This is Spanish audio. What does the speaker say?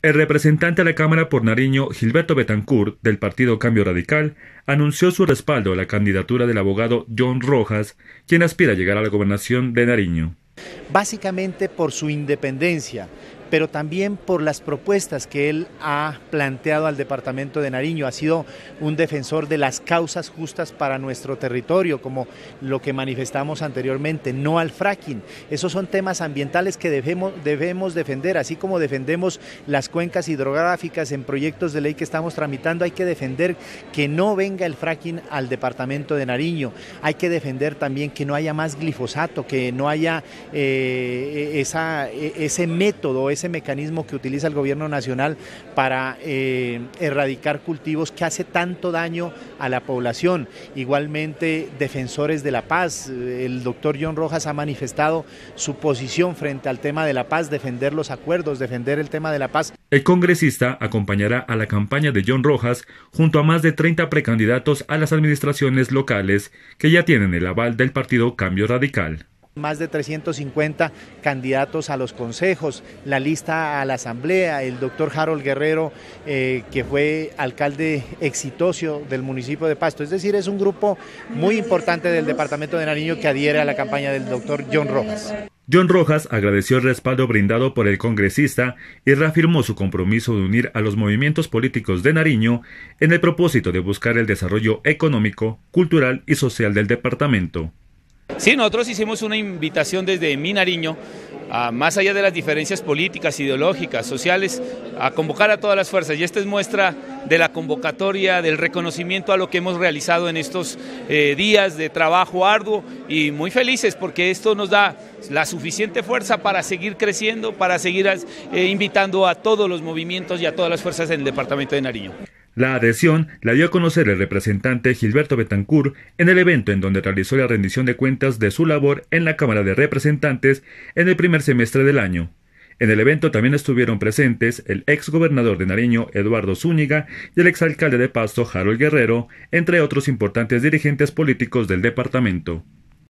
El representante a la Cámara por Nariño, Gilberto Betancourt, del Partido Cambio Radical, anunció su respaldo a la candidatura del abogado John Rojas, quien aspira a llegar a la gobernación de Nariño. Básicamente por su independencia, pero también por las propuestas que él ha planteado al Departamento de Nariño. Ha sido un defensor de las causas justas para nuestro territorio, como lo que manifestamos anteriormente, no al fracking. Esos son temas ambientales que debemos, debemos defender, así como defendemos las cuencas hidrográficas en proyectos de ley que estamos tramitando, hay que defender que no venga el fracking al Departamento de Nariño. Hay que defender también que no haya más glifosato, que no haya eh, esa, e, ese método, ese mecanismo que utiliza el gobierno nacional para eh, erradicar cultivos que hace tanto daño a la población. Igualmente, defensores de la paz, eh, el doctor John Rojas ha manifestado su posición frente al tema de la paz, defender los acuerdos, defender el tema de la paz. El congresista acompañará a la campaña de John Rojas junto a más de 30 precandidatos a las administraciones locales que ya tienen el aval del partido Cambio Radical. Más de 350 candidatos a los consejos, la lista a la asamblea, el doctor Harold Guerrero, eh, que fue alcalde exitoso del municipio de Pasto. Es decir, es un grupo muy importante del departamento de Nariño que adhiere a la campaña del doctor John Rojas. John Rojas agradeció el respaldo brindado por el congresista y reafirmó su compromiso de unir a los movimientos políticos de Nariño en el propósito de buscar el desarrollo económico, cultural y social del departamento. Sí, nosotros hicimos una invitación desde mi Nariño a, más allá de las diferencias políticas, ideológicas, sociales, a convocar a todas las fuerzas. Y esta es muestra de la convocatoria, del reconocimiento a lo que hemos realizado en estos eh, días de trabajo arduo y muy felices porque esto nos da la suficiente fuerza para seguir creciendo, para seguir eh, invitando a todos los movimientos y a todas las fuerzas en el departamento de Nariño. La adhesión la dio a conocer el representante Gilberto Betancourt en el evento en donde realizó la rendición de cuentas de su labor en la Cámara de Representantes en el primer semestre del año. En el evento también estuvieron presentes el ex gobernador de Nariño Eduardo Zúñiga y el exalcalde de Pasto Harold Guerrero, entre otros importantes dirigentes políticos del departamento.